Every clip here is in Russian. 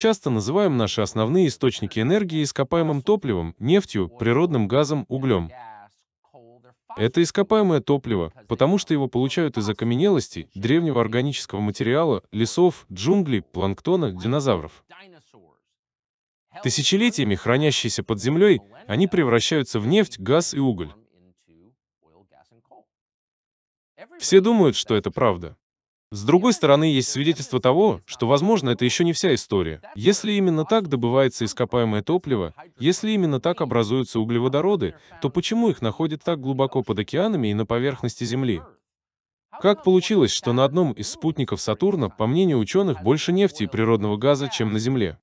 Часто называем наши основные источники энергии ископаемым топливом, нефтью, природным газом, углем. Это ископаемое топливо, потому что его получают из окаменелости, древнего органического материала, лесов, джунглей, планктона, динозавров. Тысячелетиями хранящиеся под землей, они превращаются в нефть, газ и уголь. Все думают, что это правда. С другой стороны, есть свидетельство того, что, возможно, это еще не вся история. Если именно так добывается ископаемое топливо, если именно так образуются углеводороды, то почему их находят так глубоко под океанами и на поверхности Земли? Как получилось, что на одном из спутников Сатурна, по мнению ученых, больше нефти и природного газа, чем на Земле?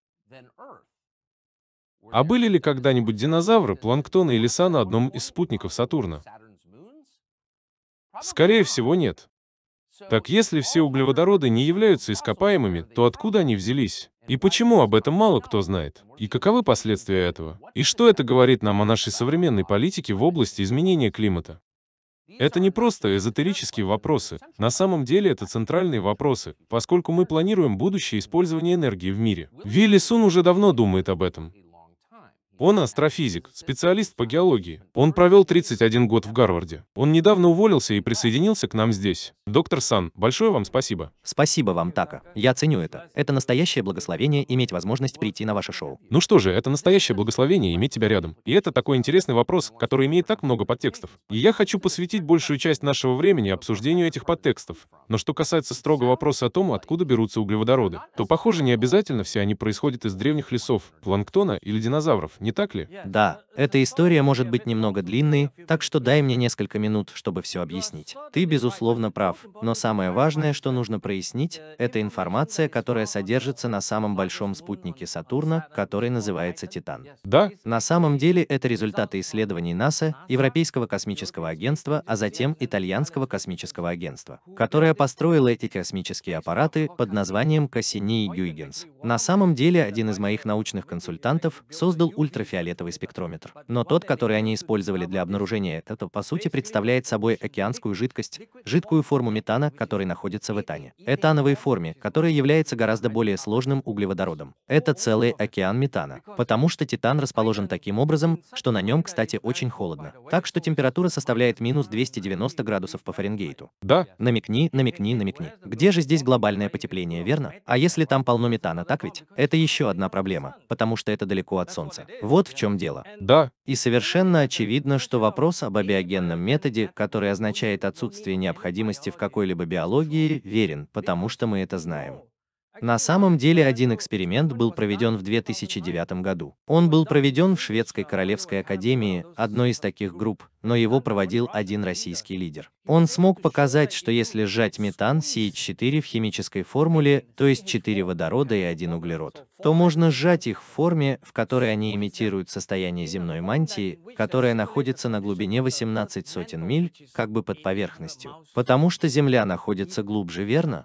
А были ли когда-нибудь динозавры, планктоны и леса на одном из спутников Сатурна? Скорее всего, нет. Так если все углеводороды не являются ископаемыми, то откуда они взялись? И почему об этом мало кто знает? И каковы последствия этого? И что это говорит нам о нашей современной политике в области изменения климата? Это не просто эзотерические вопросы, на самом деле это центральные вопросы, поскольку мы планируем будущее использования энергии в мире. Вилли Сун уже давно думает об этом. Он астрофизик, специалист по геологии. Он провел 31 год в Гарварде. Он недавно уволился и присоединился к нам здесь. Доктор Сан, большое вам спасибо. Спасибо вам, Така. Я ценю это. Это настоящее благословение иметь возможность прийти на ваше шоу. Ну что же, это настоящее благословение иметь тебя рядом. И это такой интересный вопрос, который имеет так много подтекстов. И я хочу посвятить большую часть нашего времени обсуждению этих подтекстов. Но что касается строго вопроса о том, откуда берутся углеводороды, то, похоже, не обязательно все они происходят из древних лесов, планктона или динозавров, не так ли? Да, эта история может быть немного длинной, так что дай мне несколько минут, чтобы все объяснить. Ты, безусловно, прав, но самое важное, что нужно прояснить, это информация, которая содержится на самом большом спутнике Сатурна, который называется Титан. Да? На самом деле это результаты исследований НАСА, Европейского космического агентства, а затем Итальянского космического агентства, которое построило эти космические аппараты под названием Кассини и Гюйгенс. На самом деле один из моих научных консультантов создал ультра ультрафиолетовый спектрометр. Но тот, который они использовали для обнаружения этого, по сути представляет собой океанскую жидкость, жидкую форму метана, который находится в этане. Этановой форме, которая является гораздо более сложным углеводородом. Это целый океан метана, потому что титан расположен таким образом, что на нем, кстати, очень холодно. Так что температура составляет минус 290 градусов по Фаренгейту. Да. Намекни, намекни, намекни. Где же здесь глобальное потепление, верно? А если там полно метана, так ведь? Это еще одна проблема, потому что это далеко от Солнца. Вот в чем дело. Да. И совершенно очевидно, что вопрос об абиогенном методе, который означает отсутствие необходимости в какой-либо биологии, верен, потому что мы это знаем. На самом деле один эксперимент был проведен в 2009 году. Он был проведен в Шведской Королевской Академии, одной из таких групп, но его проводил один российский лидер. Он смог показать, что если сжать метан CH4 в химической формуле, то есть 4 водорода и 1 углерод, то можно сжать их в форме, в которой они имитируют состояние земной мантии, которая находится на глубине 18 сотен миль, как бы под поверхностью. Потому что Земля находится глубже, верно?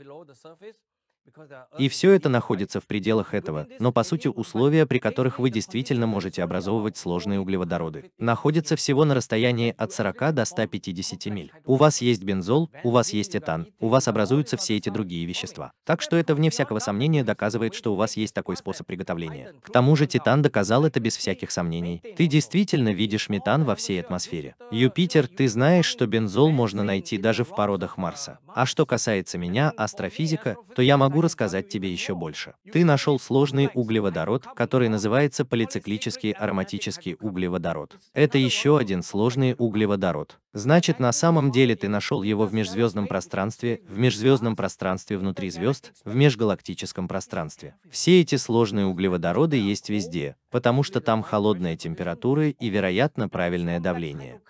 И все это находится в пределах этого, но по сути условия, при которых вы действительно можете образовывать сложные углеводороды, находятся всего на расстоянии от 40 до 150 миль. У вас есть бензол, у вас есть этан, у вас образуются все эти другие вещества. Так что это вне всякого сомнения доказывает, что у вас есть такой способ приготовления. К тому же Титан доказал это без всяких сомнений. Ты действительно видишь метан во всей атмосфере. Юпитер, ты знаешь, что бензол можно найти даже в породах Марса. А что касается меня, астрофизика, то я могу рассказать тебе еще больше. Ты нашел сложный углеводород, который называется полициклический ароматический углеводород. Это еще один сложный углеводород. Значит, на самом деле ты нашел его в межзвездном пространстве, в межзвездном пространстве внутри звезд, в межгалактическом пространстве. Все эти сложные углеводороды есть везде, потому что там холодные температуры и, вероятно, правильное давление.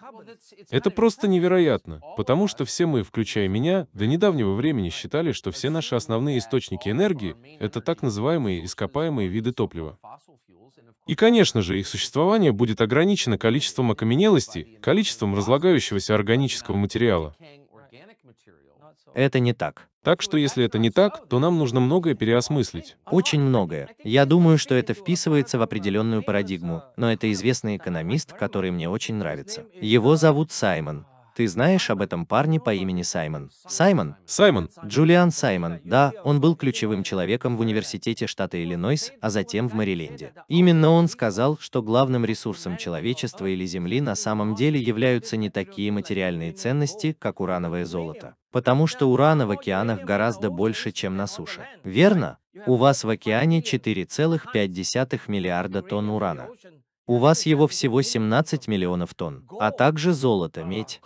Это просто невероятно, потому что все мы, включая меня, до недавнего времени считали, что все наши основные источники энергии — это так называемые ископаемые виды топлива. И, конечно же, их существование будет ограничено количеством окаменелостей, количеством разлагающегося органического материала. Это не так. Так что если это не так, то нам нужно многое переосмыслить. Очень многое. Я думаю, что это вписывается в определенную парадигму, но это известный экономист, который мне очень нравится. Его зовут Саймон. Ты знаешь об этом парне по имени Саймон? Саймон? Саймон. Джулиан Саймон, да, он был ключевым человеком в университете штата Иллинойс, а затем в Мэриленде. Именно он сказал, что главным ресурсом человечества или Земли на самом деле являются не такие материальные ценности, как урановое золото. Потому что урана в океанах гораздо больше, чем на суше. Верно? У вас в океане 4,5 миллиарда тонн урана. У вас его всего 17 миллионов тонн, а также золото, медь,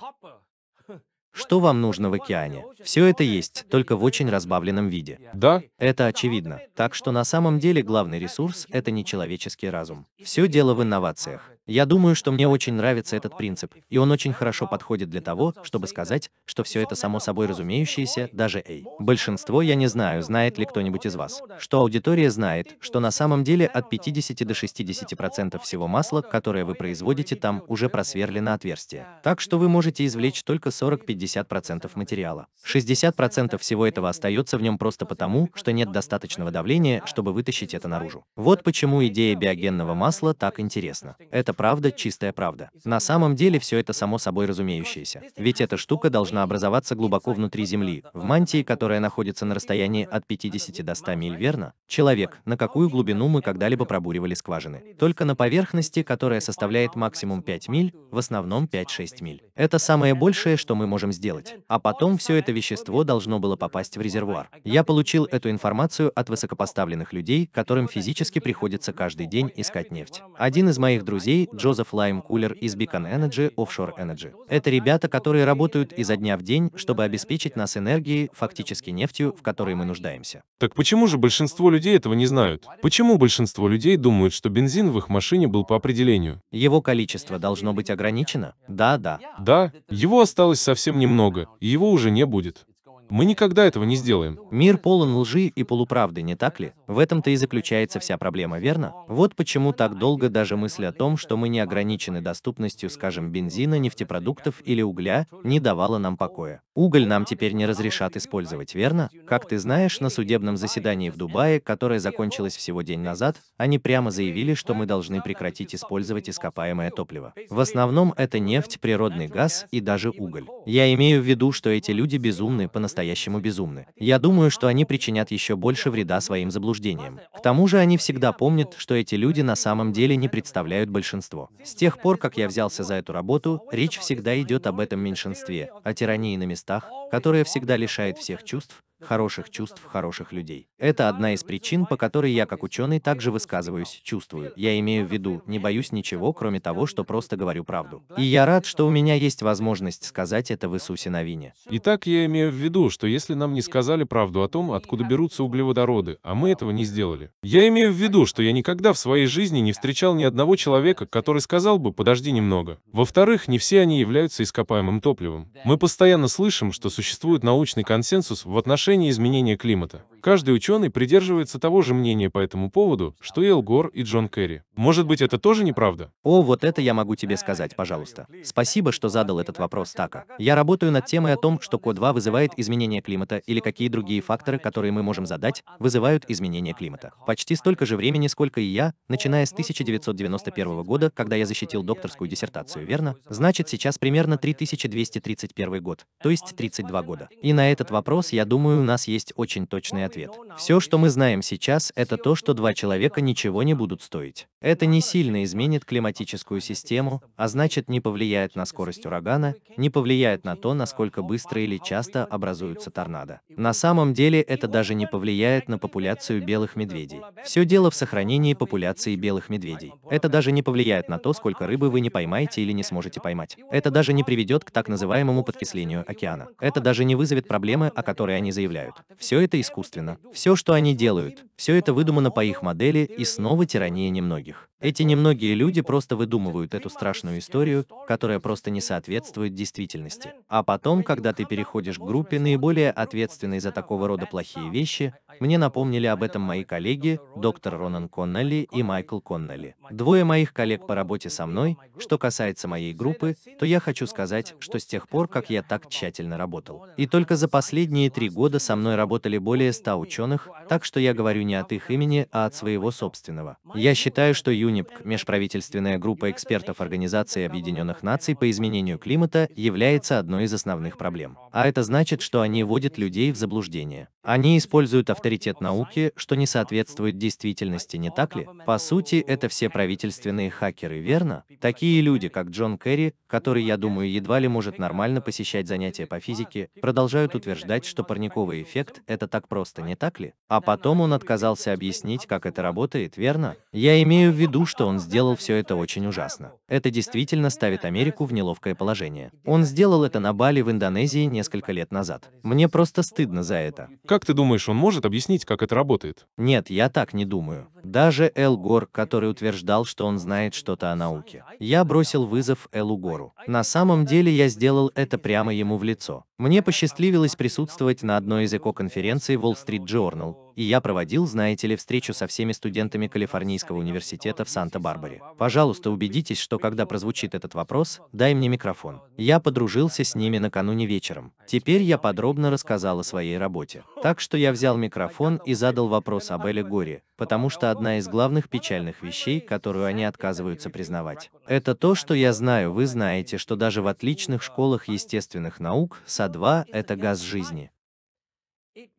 что вам нужно в океане? Все это есть, только в очень разбавленном виде. Да. Это очевидно. Так что на самом деле главный ресурс – это не человеческий разум. Все дело в инновациях. Я думаю, что мне очень нравится этот принцип, и он очень хорошо подходит для того, чтобы сказать, что все это само собой разумеющееся, даже эй. Большинство, я не знаю, знает ли кто-нибудь из вас, что аудитория знает, что на самом деле от 50 до 60 процентов всего масла, которое вы производите там, уже просверлено отверстие. Так что вы можете извлечь только 40-50 процентов материала. 60 процентов всего этого остается в нем просто потому, что нет достаточного давления, чтобы вытащить это наружу. Вот почему идея биогенного масла так интересна. Это правда, чистая правда. На самом деле все это само собой разумеющееся. Ведь эта штука должна образоваться глубоко внутри Земли, в мантии, которая находится на расстоянии от 50 до 100 миль, верно? Человек, на какую глубину мы когда-либо пробуривали скважины. Только на поверхности, которая составляет максимум 5 миль, в основном 5-6 миль. Это самое большее, что мы можем сделать. А потом все это вещество должно было попасть в резервуар. Я получил эту информацию от высокопоставленных людей, которым физически приходится каждый день искать нефть. Один из моих друзей Джозеф Лайм Кулер из Beacon Energy Offshore Energy. Это ребята, которые работают изо дня в день, чтобы обеспечить нас энергией, фактически нефтью, в которой мы нуждаемся. Так почему же большинство людей этого не знают? Почему большинство людей думают, что бензин в их машине был по определению? Его количество должно быть ограничено? Да, да. Да, его осталось совсем немного, и его уже не будет. Мы никогда этого не сделаем. Мир полон лжи и полуправды, не так ли? В этом-то и заключается вся проблема, верно? Вот почему так долго даже мысль о том, что мы не ограничены доступностью, скажем, бензина, нефтепродуктов или угля, не давала нам покоя. Уголь нам теперь не разрешат использовать, верно? Как ты знаешь, на судебном заседании в Дубае, которое закончилось всего день назад, они прямо заявили, что мы должны прекратить использовать ископаемое топливо. В основном это нефть, природный газ и даже уголь. Я имею в виду, что эти люди безумны по-настоящему по-настоящему безумны. Я думаю, что они причинят еще больше вреда своим заблуждениям. К тому же они всегда помнят, что эти люди на самом деле не представляют большинство. С тех пор, как я взялся за эту работу, речь всегда идет об этом меньшинстве, о тирании на местах, которое всегда лишает всех чувств, хороших чувств, хороших людей. Это одна из причин, по которой я как ученый также высказываюсь, чувствую. Я имею в виду, не боюсь ничего, кроме того, что просто говорю правду. И я рад, что у меня есть возможность сказать это в Иисусе Новине. Итак, я имею в виду, что если нам не сказали правду о том, откуда берутся углеводороды, а мы этого не сделали. Я имею в виду, что я никогда в своей жизни не встречал ни одного человека, который сказал бы «подожди немного». Во-вторых, не все они являются ископаемым топливом. Мы постоянно слышим, что существует научный консенсус в отношении отношении изменения климата. Каждый ученый придерживается того же мнения по этому поводу, что и Эл Гор и Джон Керри. Может быть, это тоже неправда? О, вот это я могу тебе сказать, пожалуйста. Спасибо, что задал этот вопрос, Така. Я работаю над темой о том, что КО-2 вызывает изменение климата или какие другие факторы, которые мы можем задать, вызывают изменение климата. Почти столько же времени, сколько и я, начиная с 1991 года, когда я защитил докторскую диссертацию, верно? Значит, сейчас примерно 3231 год, то есть 32 года. И на этот вопрос, я думаю, нас есть очень точный ответ. Все, что мы знаем сейчас, это то, что два человека ничего не будут стоить. Это не сильно изменит климатическую систему, а значит не повлияет на скорость урагана, не повлияет на то, насколько быстро или часто образуются торнадо. На самом деле это даже не повлияет на популяцию белых медведей. Все дело в сохранении популяции белых медведей. Это даже не повлияет на то, сколько рыбы вы не поймаете или не сможете поймать. Это даже не приведет к так называемому подкислению океана. Это даже не вызовет проблемы, о которой они заявляют заявляют. Все это искусственно. Все, что они делают, все это выдумано по их модели и снова тирания немногих. Эти немногие люди просто выдумывают эту страшную историю, которая просто не соответствует действительности. А потом, когда ты переходишь к группе наиболее ответственной за такого рода плохие вещи, мне напомнили об этом мои коллеги, доктор Ронан Коннелли и Майкл Коннелли. Двое моих коллег по работе со мной, что касается моей группы, то я хочу сказать, что с тех пор, как я так тщательно работал. И только за последние три года со мной работали более ста ученых, так что я говорю не от их имени, а от своего собственного. Я считаю, что ЮНИПК, межправительственная группа экспертов Организации Объединенных Наций по изменению климата, является одной из основных проблем. А это значит, что они вводят людей в заблуждение. Они используют автомобили авторитет науки, что не соответствует действительности, не так ли? По сути, это все правительственные хакеры, верно? Такие люди, как Джон Керри, который, я думаю, едва ли может нормально посещать занятия по физике, продолжают утверждать, что парниковый эффект – это так просто, не так ли? А потом он отказался объяснить, как это работает, верно? Я имею в виду, что он сделал все это очень ужасно. Это действительно ставит Америку в неловкое положение. Он сделал это на Бали в Индонезии несколько лет назад. Мне просто стыдно за это. Как ты думаешь, он может объяснить? объяснить, как это работает? Нет, я так не думаю. Даже Эл Гор, который утверждал, что он знает что-то о науке. Я бросил вызов Элу Гору. На самом деле я сделал это прямо ему в лицо. Мне посчастливилось присутствовать на одной из эко-конференций Wall Street Journal, и я проводил, знаете ли, встречу со всеми студентами Калифорнийского университета в Санта-Барбаре. Пожалуйста, убедитесь, что когда прозвучит этот вопрос, дай мне микрофон. Я подружился с ними накануне вечером. Теперь я подробно рассказал о своей работе. Так что я взял микрофон и задал вопрос об Эле Горе, потому что одна из главных печальных вещей, которую они отказываются признавать, это то, что я знаю, вы знаете, что даже в отличных школах естественных наук, СА-2 – это газ жизни.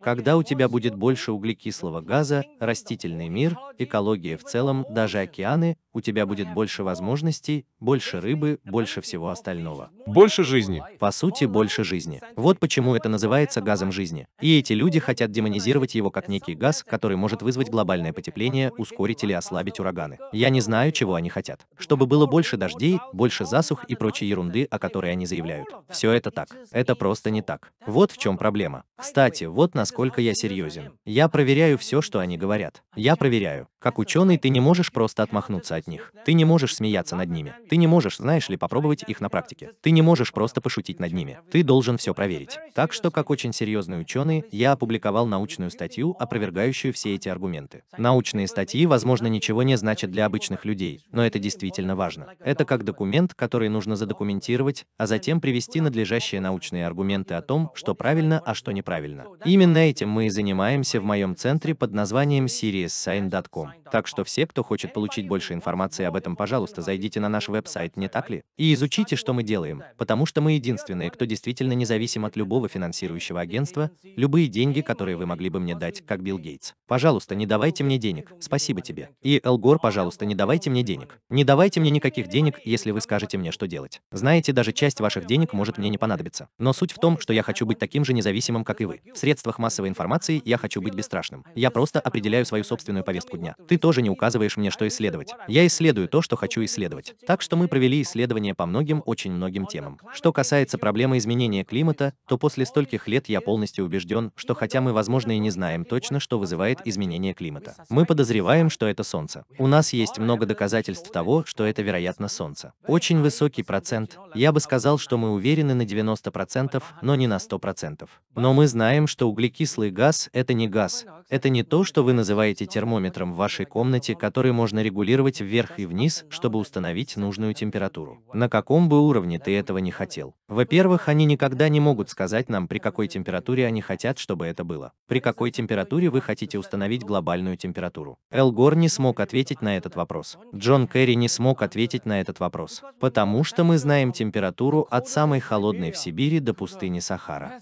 Когда у тебя будет больше углекислого газа, растительный мир, экология в целом, даже океаны, у тебя будет больше возможностей, больше рыбы, больше всего остального. Больше жизни. По сути, больше жизни. Вот почему это называется газом жизни. И эти люди хотят демонизировать его как некий газ, который может вызвать глобальное потепление, ускорить или ослабить ураганы. Я не знаю, чего они хотят. Чтобы было больше дождей, больше засух и прочей ерунды, о которой они заявляют. Все это так. Это просто не так. Вот в чем проблема. Кстати, вот вот насколько я серьезен. Я проверяю все, что они говорят. Я проверяю. Как ученый, ты не можешь просто отмахнуться от них. Ты не можешь смеяться над ними. Ты не можешь, знаешь ли, попробовать их на практике. Ты не можешь просто пошутить над ними. Ты должен все проверить. Так что, как очень серьезный ученый, я опубликовал научную статью, опровергающую все эти аргументы. Научные статьи, возможно, ничего не значат для обычных людей, но это действительно важно. Это как документ, который нужно задокументировать, а затем привести надлежащие научные аргументы о том, что правильно, а что неправильно. И Именно этим мы и занимаемся в моем центре под названием serioussign.com. Так что все, кто хочет получить больше информации об этом, пожалуйста, зайдите на наш веб-сайт, не так ли? И изучите, что мы делаем, потому что мы единственные, кто действительно независим от любого финансирующего агентства, любые деньги, которые вы могли бы мне дать, как Билл Гейтс. Пожалуйста, не давайте мне денег, спасибо тебе. И Элгор, пожалуйста, не давайте мне денег. Не давайте мне никаких денег, если вы скажете мне, что делать. Знаете, даже часть ваших денег может мне не понадобиться. Но суть в том, что я хочу быть таким же независимым, как и вы. Средства средствах массовой информации я хочу быть бесстрашным. Я просто определяю свою собственную повестку дня. Ты тоже не указываешь мне, что исследовать. Я исследую то, что хочу исследовать. Так что мы провели исследования по многим, очень многим темам. Что касается проблемы изменения климата, то после стольких лет я полностью убежден, что хотя мы, возможно, и не знаем точно, что вызывает изменение климата. Мы подозреваем, что это Солнце. У нас есть много доказательств того, что это, вероятно, Солнце. Очень высокий процент. Я бы сказал, что мы уверены на 90%, но не на 100%. Но мы знаем, что у углекислый газ – это не газ. Это не то, что вы называете термометром в вашей комнате, который можно регулировать вверх и вниз, чтобы установить нужную температуру. На каком бы уровне ты этого не хотел. Во-первых, они никогда не могут сказать нам, при какой температуре они хотят, чтобы это было. При какой температуре вы хотите установить глобальную температуру. Эл Гор не смог ответить на этот вопрос. Джон Керри не смог ответить на этот вопрос. Потому что мы знаем температуру от самой холодной в Сибири до пустыни Сахара.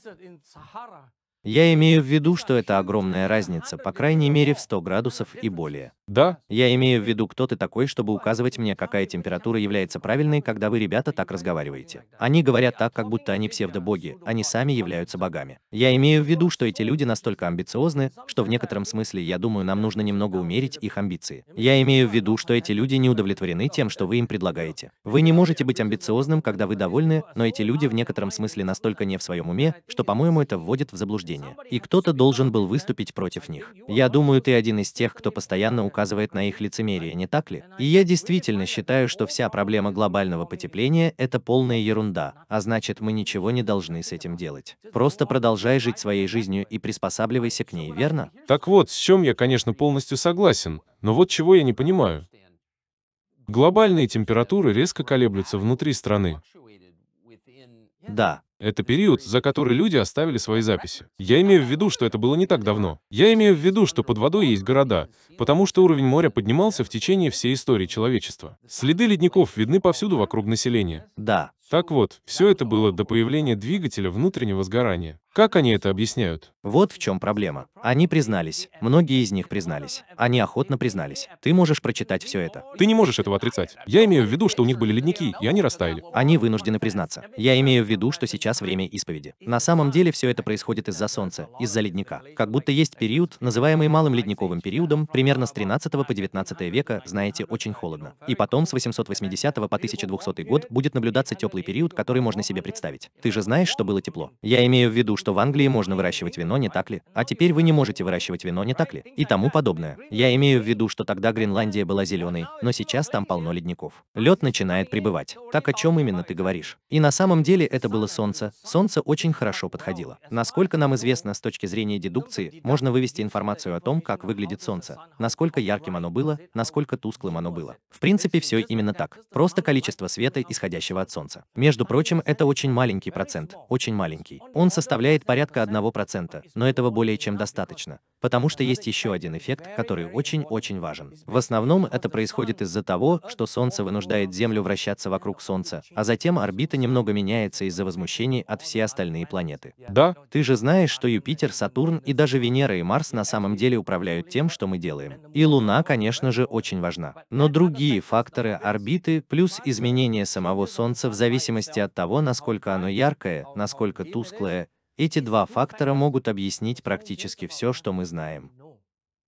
Я имею в виду, что это огромная разница, по крайней мере в 100 градусов и более. Да? Я имею в виду, кто ты такой, чтобы указывать мне, какая температура является правильной, когда вы, ребята, так разговариваете. Они говорят так, как будто они псевдобоги, они сами являются богами. Я имею в виду, что эти люди настолько амбициозны, что в некотором смысле, я думаю, нам нужно немного умерить их амбиции. Я имею в виду, что эти люди не удовлетворены тем, что вы им предлагаете. Вы не можете быть амбициозным, когда вы довольны, но эти люди в некотором смысле настолько не в своем уме, что, по-моему, это вводит в заблуждение. И кто-то должен был выступить против них. Я думаю, ты один из тех, кто постоянно указывает указывает на их лицемерие, не так ли? И я действительно считаю, что вся проблема глобального потепления – это полная ерунда, а значит мы ничего не должны с этим делать. Просто продолжай жить своей жизнью и приспосабливайся к ней, верно? Так вот, с чем я, конечно, полностью согласен, но вот чего я не понимаю. Глобальные температуры резко колеблются внутри страны. Да, это период, за который люди оставили свои записи. Я имею в виду, что это было не так давно. Я имею в виду, что под водой есть города, потому что уровень моря поднимался в течение всей истории человечества. Следы ледников видны повсюду вокруг населения. Да. Так вот, все это было до появления двигателя внутреннего сгорания. Как они это объясняют? Вот в чем проблема. Они признались. Многие из них признались. Они охотно признались. Ты можешь прочитать все это. Ты не можешь этого отрицать. Я имею в виду, что у них были ледники, и они растаяли. Они вынуждены признаться. Я имею в виду, что сейчас время исповеди. На самом деле все это происходит из-за солнца, из-за ледника. Как будто есть период, называемый малым ледниковым периодом, примерно с 13 по 19 века, знаете, очень холодно. И потом с 880 по 1200 год будет наблюдаться теплый период, который можно себе представить. Ты же знаешь, что было тепло. Я имею в виду, что в Англии можно выращивать вино, не так ли? А теперь вы не можете выращивать вино, не так ли? И тому подобное. Я имею в виду, что тогда Гренландия была зеленой, но сейчас там полно ледников. Лед начинает прибывать. Так о чем именно ты говоришь? И на самом деле это было солнце. Солнце очень хорошо подходило. Насколько нам известно с точки зрения дедукции, можно вывести информацию о том, как выглядит солнце, насколько ярким оно было, насколько тусклым оно было. В принципе, все именно так. Просто количество света, исходящего от солнца. Между прочим, это очень маленький процент, очень маленький. Он составляет составляет порядка 1%, но этого более чем достаточно, потому что есть еще один эффект, который очень-очень важен. В основном это происходит из-за того, что Солнце вынуждает Землю вращаться вокруг Солнца, а затем орбита немного меняется из-за возмущений от всей остальные планеты. Да. Ты же знаешь, что Юпитер, Сатурн и даже Венера и Марс на самом деле управляют тем, что мы делаем. И Луна, конечно же, очень важна. Но другие факторы орбиты плюс изменение самого Солнца в зависимости от того, насколько оно яркое, насколько тусклое эти два ну, фактора могут объяснить ну, практически все, что мы знаем. Ну,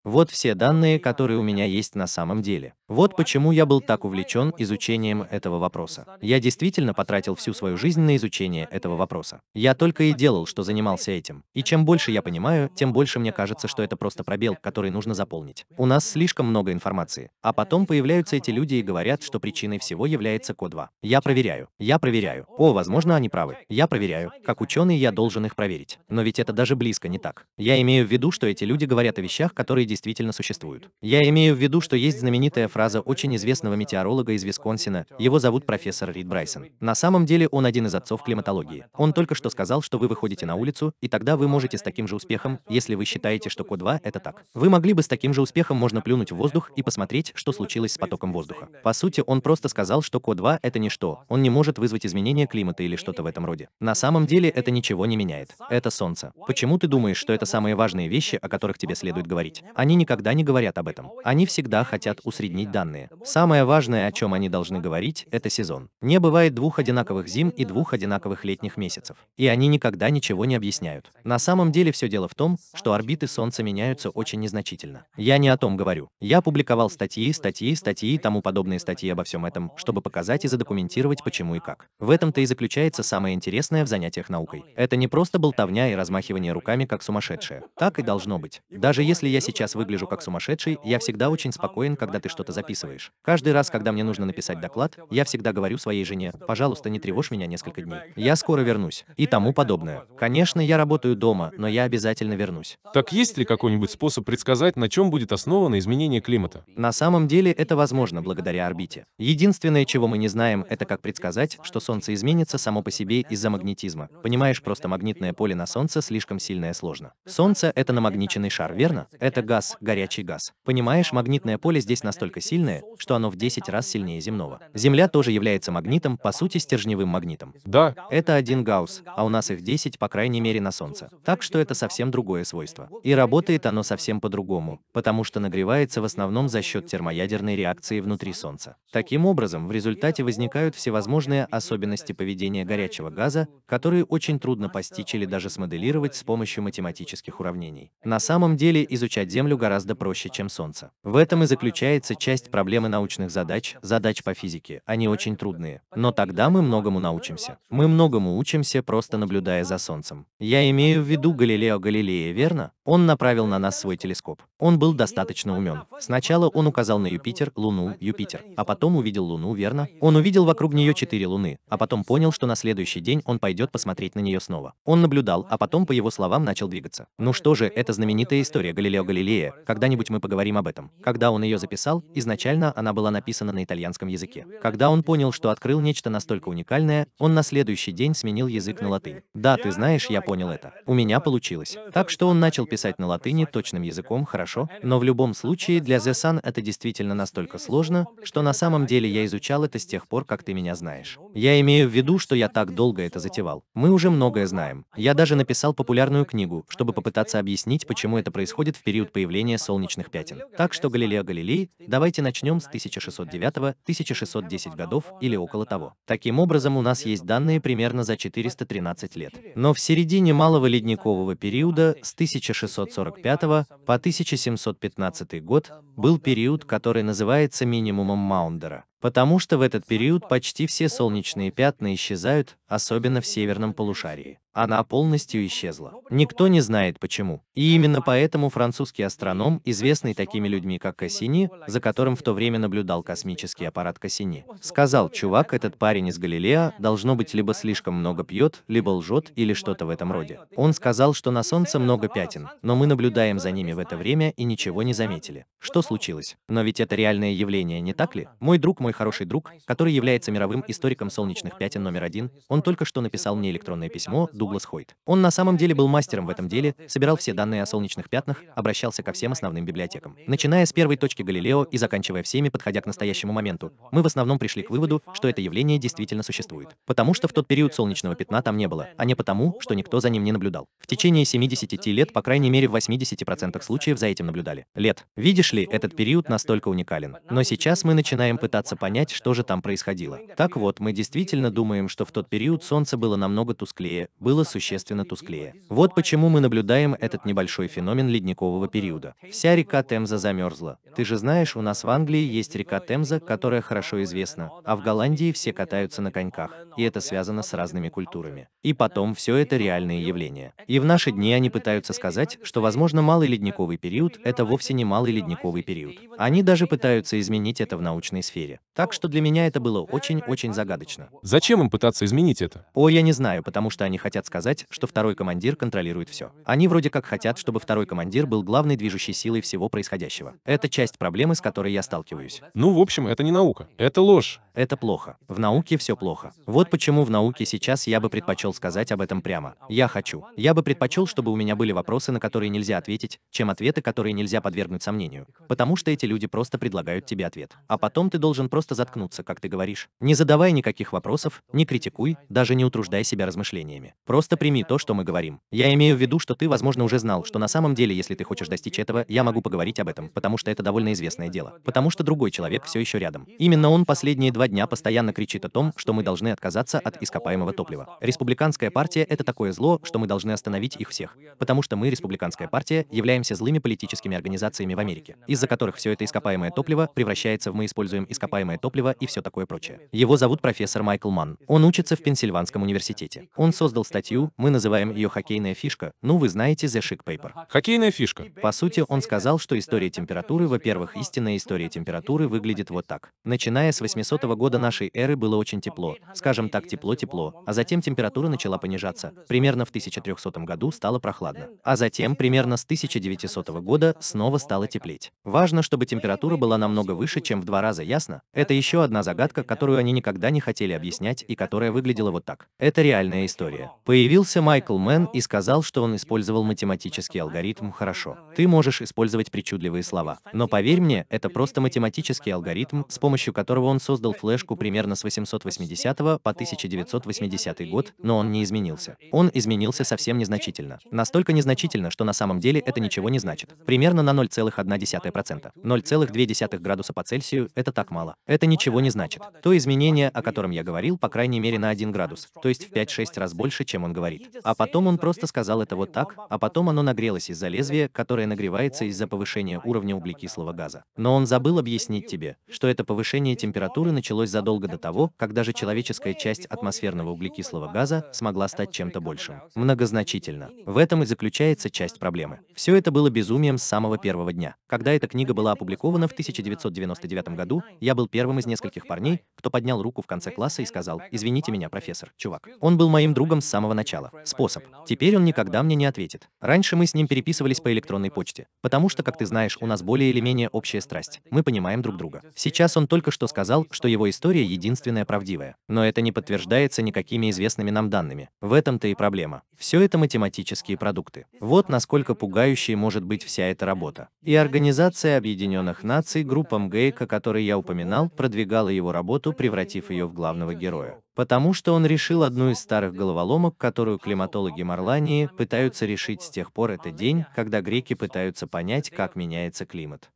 вот все данные, которые у меня есть на самом деле. Вот почему я был так увлечен изучением этого вопроса. Я действительно потратил всю свою жизнь на изучение этого вопроса. Я только и делал, что занимался этим. И чем больше я понимаю, тем больше мне кажется, что это просто пробел, который нужно заполнить. У нас слишком много информации. А потом появляются эти люди и говорят, что причиной всего является Ко-2. Я проверяю. Я проверяю. О, возможно, они правы. Я проверяю. Как ученый, я должен их проверить. Но ведь это даже близко не так. Я имею в виду, что эти люди говорят о вещах, которые действительно существуют. Я имею в виду, что есть знаменитая фраза очень известного метеоролога из Висконсина, его зовут профессор Рид Брайсон. На самом деле он один из отцов климатологии. Он только что сказал, что вы выходите на улицу, и тогда вы можете с таким же успехом, если вы считаете, что Ко2 это так. Вы могли бы с таким же успехом можно плюнуть в воздух и посмотреть, что случилось с потоком воздуха. По сути, он просто сказал, что Ко2 это ничто, он не может вызвать изменения климата или что-то в этом роде. На самом деле это ничего не меняет. Это солнце. Почему ты думаешь, что это самые важные вещи, о которых тебе следует говорить? Они никогда не говорят об этом. Они всегда хотят усреднить сравнить данные. Самое важное, о чем они должны говорить, это сезон. Не бывает двух одинаковых зим и двух одинаковых летних месяцев. И они никогда ничего не объясняют. На самом деле все дело в том, что орбиты Солнца меняются очень незначительно. Я не о том говорю. Я публиковал статьи, статьи, статьи и тому подобные статьи обо всем этом, чтобы показать и задокументировать почему и как. В этом-то и заключается самое интересное в занятиях наукой. Это не просто болтовня и размахивание руками как сумасшедшее. Так и должно быть. Даже если я сейчас выгляжу как сумасшедший, я всегда очень спокоен, когда ты что-то записываешь. Каждый раз, когда мне нужно написать доклад, я всегда говорю своей жене, пожалуйста, не тревожь меня несколько дней. Я скоро вернусь. И тому подобное. Конечно, я работаю дома, но я обязательно вернусь. Так есть ли какой-нибудь способ предсказать, на чем будет основано изменение климата? На самом деле это возможно благодаря орбите. Единственное, чего мы не знаем, это как предсказать, что Солнце изменится само по себе из-за магнетизма. Понимаешь, просто магнитное поле на Солнце слишком сильное сложно. Солнце — это намагниченный шар, верно? Это газ, горячий газ. Понимаешь, магнитное поле здесь настолько сильное, что оно в 10 раз сильнее земного. Земля тоже является магнитом, по сути стержневым магнитом. Да. Это один гаусс, а у нас их 10, по крайней мере, на Солнце. Так что это совсем другое свойство. И работает оно совсем по-другому, потому что нагревается в основном за счет термоядерной реакции внутри Солнца. Таким образом, в результате возникают всевозможные особенности поведения горячего газа, которые очень трудно постичь или даже смоделировать с помощью математических уравнений. На самом деле, изучать Землю гораздо проще, чем Солнце. В этом и заключается часть часть проблемы научных задач, задач по физике, они очень трудные. Но тогда мы многому научимся. Мы многому учимся, просто наблюдая за Солнцем. Я имею в виду Галилео Галилея, верно? Он направил на нас свой телескоп. Он был достаточно умен. Сначала он указал на Юпитер, Луну, Юпитер, а потом увидел Луну, верно? Он увидел вокруг нее четыре Луны, а потом понял, что на следующий день он пойдет посмотреть на нее снова. Он наблюдал, а потом, по его словам, начал двигаться. Ну что же, это знаменитая история Галилео Галилея, когда-нибудь мы поговорим об этом. Когда он ее записал, из изначально она была написана на итальянском языке. Когда он понял, что открыл нечто настолько уникальное, он на следующий день сменил язык на латынь. Да, ты знаешь, я понял это. У меня получилось. Так что он начал писать на латыни точным языком, хорошо, но в любом случае для The Sun это действительно настолько сложно, что на самом деле я изучал это с тех пор, как ты меня знаешь. Я имею в виду, что я так долго это затевал. Мы уже многое знаем. Я даже написал популярную книгу, чтобы попытаться объяснить, почему это происходит в период появления солнечных пятен. Так что Галилео Галилей, давайте Давайте начнем с 1609-1610 годов или около того. Таким образом, у нас есть данные примерно за 413 лет. Но в середине малого ледникового периода с 1645 по 1715 год был период, который называется минимумом Маундера потому что в этот период почти все солнечные пятна исчезают, особенно в северном полушарии. Она полностью исчезла. Никто не знает почему. И именно поэтому французский астроном, известный такими людьми как Кассини, за которым в то время наблюдал космический аппарат Кассини, сказал, чувак, этот парень из Галилея, должно быть, либо слишком много пьет, либо лжет, или что-то в этом роде. Он сказал, что на Солнце много пятен, но мы наблюдаем за ними в это время и ничего не заметили. Что случилось? Но ведь это реальное явление, не так ли? Мой друг мой хороший друг, который является мировым историком солнечных пятен номер один, он только что написал мне электронное письмо Дуглас Хойт. Он на самом деле был мастером в этом деле, собирал все данные о солнечных пятнах, обращался ко всем основным библиотекам. Начиная с первой точки Галилео и заканчивая всеми, подходя к настоящему моменту, мы в основном пришли к выводу, что это явление действительно существует. Потому что в тот период солнечного пятна там не было, а не потому, что никто за ним не наблюдал. В течение 70 лет, по крайней мере в 80% случаев за этим наблюдали. Лет. Видишь ли, этот период настолько уникален. Но сейчас мы начинаем пытаться пытаться понять, что же там происходило. Так вот, мы действительно думаем, что в тот период Солнце было намного тусклее, было существенно тусклее. Вот почему мы наблюдаем этот небольшой феномен ледникового периода. Вся река Темза замерзла. Ты же знаешь, у нас в Англии есть река Темза, которая хорошо известна, а в Голландии все катаются на коньках, и это связано с разными культурами. И потом, все это реальные явления. И в наши дни они пытаются сказать, что, возможно, малый ледниковый период – это вовсе не малый ледниковый период. Они даже пытаются изменить это в научной сфере. Так что для меня это было очень-очень загадочно. Зачем им пытаться изменить это? О, я не знаю, потому что они хотят сказать, что второй командир контролирует все. Они вроде как хотят, чтобы второй командир был главной движущей силой всего происходящего. Это часть проблемы, с которой я сталкиваюсь. Ну, в общем, это не наука. Это ложь. Это плохо. В науке все плохо. Вот почему в науке сейчас я бы предпочел сказать об этом прямо. Я хочу. Я бы предпочел, чтобы у меня были вопросы, на которые нельзя ответить, чем ответы, которые нельзя подвергнуть сомнению. Потому что эти люди просто предлагают тебе ответ. А потом ты должен просто просто заткнуться, как ты говоришь. Не задавай никаких вопросов, не критикуй, даже не утруждай себя размышлениями. Просто прими то, что мы говорим. Я имею в виду, что ты, возможно, уже знал, что на самом деле, если ты хочешь достичь этого, я могу поговорить об этом, потому что это довольно известное дело. Потому что другой человек все еще рядом. Именно он последние два дня постоянно кричит о том, что мы должны отказаться от ископаемого топлива. Республиканская партия — это такое зло, что мы должны остановить их всех. Потому что мы, республиканская партия, являемся злыми политическими организациями в Америке, из-за которых все это ископаемое топливо превращается в мы используем ископаемое сжижаемое топливо и все такое прочее. Его зовут профессор Майкл Манн. Он учится в Пенсильванском университете. Он создал статью, мы называем ее «Хоккейная фишка», ну вы знаете The Chic Paper. Хоккейная фишка. По сути, он сказал, что история температуры, во-первых, истинная история температуры выглядит вот так. Начиная с 800 года нашей эры было очень тепло, скажем так, тепло-тепло, а затем температура начала понижаться. Примерно в 1300 году стало прохладно. А затем, примерно с 1900 года, снова стало теплеть. Важно, чтобы температура была намного выше, чем в два раза, ясно? Это еще одна загадка, которую они никогда не хотели объяснять и которая выглядела вот так. Это реальная история. Появился Майкл Мэн и сказал, что он использовал математический алгоритм хорошо. Ты можешь использовать причудливые слова. Но поверь мне, это просто математический алгоритм, с помощью которого он создал флешку примерно с 880 по 1980 год, но он не изменился. Он изменился совсем незначительно. Настолько незначительно, что на самом деле это ничего не значит. Примерно на 0,1%. 0,2 градуса по Цельсию – это так мало. Это ничего не значит. То изменение, о котором я говорил, по крайней мере на 1 градус, то есть в 5-6 раз больше, чем он говорит. А потом он просто сказал это вот так, а потом оно нагрелось из-за лезвия, которое нагревается из-за повышения уровня углекислого газа. Но он забыл объяснить тебе, что это повышение температуры началось задолго до того, как даже человеческая часть атмосферного углекислого газа смогла стать чем-то большим. Многозначительно. В этом и заключается часть проблемы. Все это было безумием с самого первого дня. Когда эта книга была опубликована в 1999 году, я был первым из нескольких парней, кто поднял руку в конце класса и сказал «Извините меня, профессор, чувак». Он был моим другом с самого начала. Способ. Теперь он никогда мне не ответит. Раньше мы с ним переписывались по электронной почте, потому что, как ты знаешь, у нас более или менее общая страсть. Мы понимаем друг друга. Сейчас он только что сказал, что его история единственная правдивая. Но это не подтверждается никакими известными нам данными. В этом-то и проблема. Все это математические продукты. Вот насколько пугающей может быть вся эта работа. И Организация Объединенных Наций, группа МГЭКа, о которой я упоминал, продвигала его работу, превратив ее в главного героя потому что он решил одну из старых головоломок, которую климатологи Марлании пытаются решить с тех пор это день, когда греки пытаются понять, как меняется климат.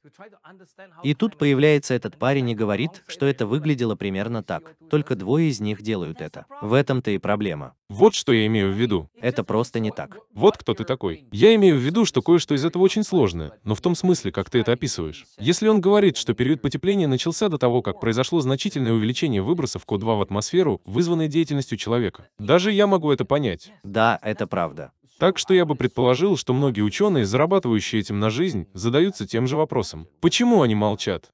И тут появляется этот парень и говорит, что это выглядело примерно так, только двое из них делают это. В этом-то и проблема. Вот что я имею в виду. Это просто не так. Вот кто ты такой. Я имею в виду, что кое-что из этого очень сложно, но в том смысле, как ты это описываешь. Если он говорит, что период потепления начался до того, как произошло значительное увеличение выбросов ко 2 в атмосферу, вызванной деятельностью человека. Даже я могу это понять. Да, это правда. Так что я бы предположил, что многие ученые, зарабатывающие этим на жизнь, задаются тем же вопросом. Почему они молчат?